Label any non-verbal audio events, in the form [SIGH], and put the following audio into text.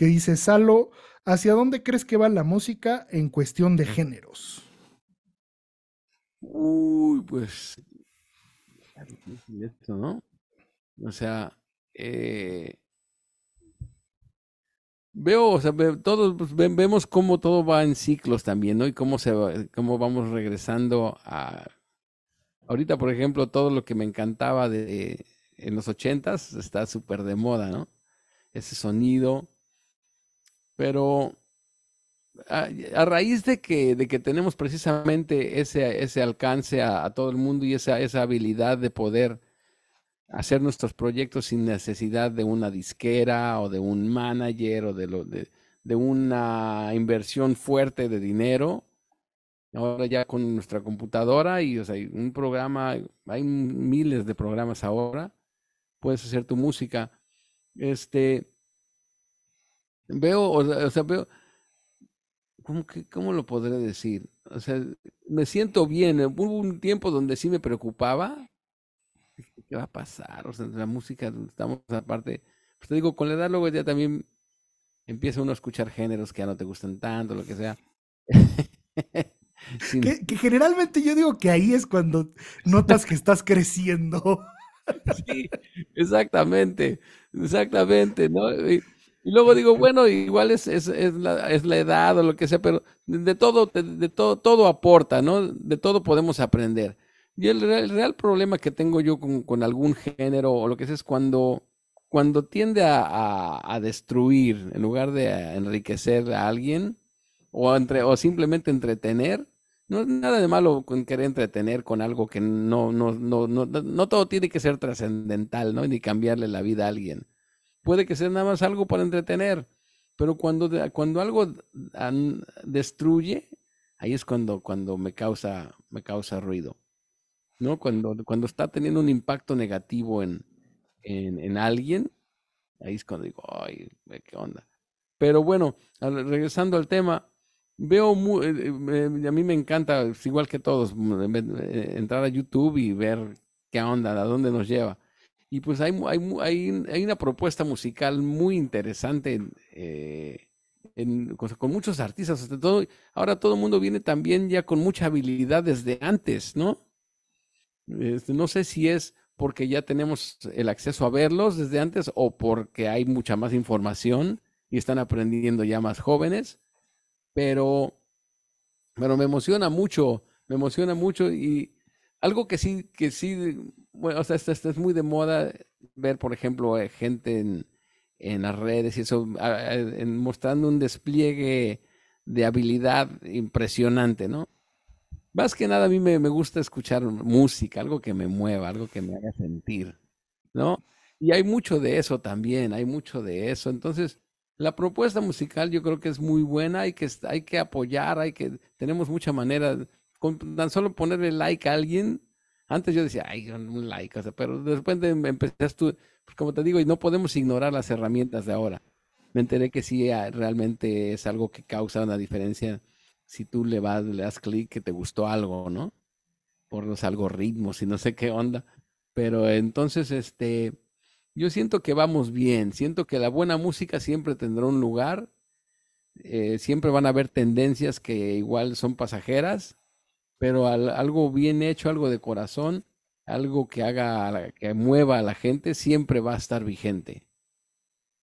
que dice, Salo, ¿hacia dónde crees que va la música en cuestión de géneros? Uy, pues... ¿no? O sea, eh, veo, o sea, todos pues, vemos cómo todo va en ciclos también, ¿no? Y cómo, se, cómo vamos regresando a... Ahorita, por ejemplo, todo lo que me encantaba de, en los ochentas está súper de moda, ¿no? Ese sonido, pero ah, a, raíz de que, que tenemos precisamente ese, ese alcance a, todo el mundo y esa, esa habilidad de poder hacer nuestros proyectos sin necesidad de una disquera o de un manager o de, de, una inversión fuerte de dinero, ahora ya con nuestra computadora y o sea, un programa, hay miles de programas ahora, puedes hacer tu música. Este, Veo, o sea, veo, ¿cómo, ¿cómo lo podré decir? O sea, me siento bien. Eh, hubo un tiempo donde sí me preocupaba. ¿Qué va a pasar? O sea, la música, estamos aparte. Pues, te digo, con la edad luego ya también empieza uno a escuchar géneros que ya no te gustan tanto, lo que sea. [LAUGHS] Que, que, generalmente yo digo que ahí es cuando notas que estás creciendo. [LAUGHS] Sí, exactamente, exactamente, ¿no? Y luego digo, bueno, igual es, es, es, la, es la, edad o lo que sea, pero de, todo, de, todo, todo aporta, ¿no? De todo podemos aprender. Y el real, problema que tengo yo con, con, algún género o lo que sea es cuando, cuando tiende a, a, destruir en lugar de enriquecer a alguien o, entre, o simplemente entretener. No es nada de malo querer entretener con algo que no, no, no, no todo tiene que ser trascendental, ¿no? Ni cambiarle la vida a alguien puede que sea nada más algo para entretener, pero cuando, cuando algo destruye, ahí es cuando, cuando me, causa, me causa ruido, ¿no? Cuando, cuando está teniendo un impacto negativo en, en, alguien, ahí es cuando digo, ay, qué onda. Pero bueno, regresando al tema, veo muy, eh, eh, a mí me encanta, igual que todos, eh, entrar a YouTube y ver qué onda, a dónde nos lleva. Y pues hay, hay, hay, hay una propuesta musical muy interesante eh, con, muchos artistas. ahora todo el mundo viene también ya con mucha habilidad desde antes, ¿no? Este, no sé si es porque ya tenemos el acceso a verlos desde antes o porque hay mucha más información y están aprendiendo ya más jóvenes, pero, pero me emociona mucho, me emociona mucho y algo que sí, que sí bueno, o sea, esto, es muy de moda ver, por ejemplo, eh, gente en, las redes y eso, mostrando un despliegue de habilidad impresionante, ¿no? Más que nada a mí me, gusta escuchar música, algo que me mueva, algo que me haga sentir, ¿no? Y hay mucho de eso también, hay mucho de eso. Entonces, la propuesta musical yo creo que es muy buena, hay que, hay que apoyar, hay que, tenemos mucha manera, tan solo ponerle like a alguien antes yo decía, ay, un like, o pero después em, me tú, pues, como te digo, y no podemos ignorar las herramientas de ahora. Me enteré que sí, ah, realmente es algo que causa una diferencia si tú le vas, le das clic que te gustó algo, ¿no? Por los algoritmos y no sé qué onda. Pero entonces, este, yo siento que vamos bien, siento que la buena música siempre tendrá un lugar, eh, siempre van a haber tendencias que igual son pasajeras, pero algo bien hecho, algo de corazón, algo que haga, que mueva a la gente, siempre va a estar vigente.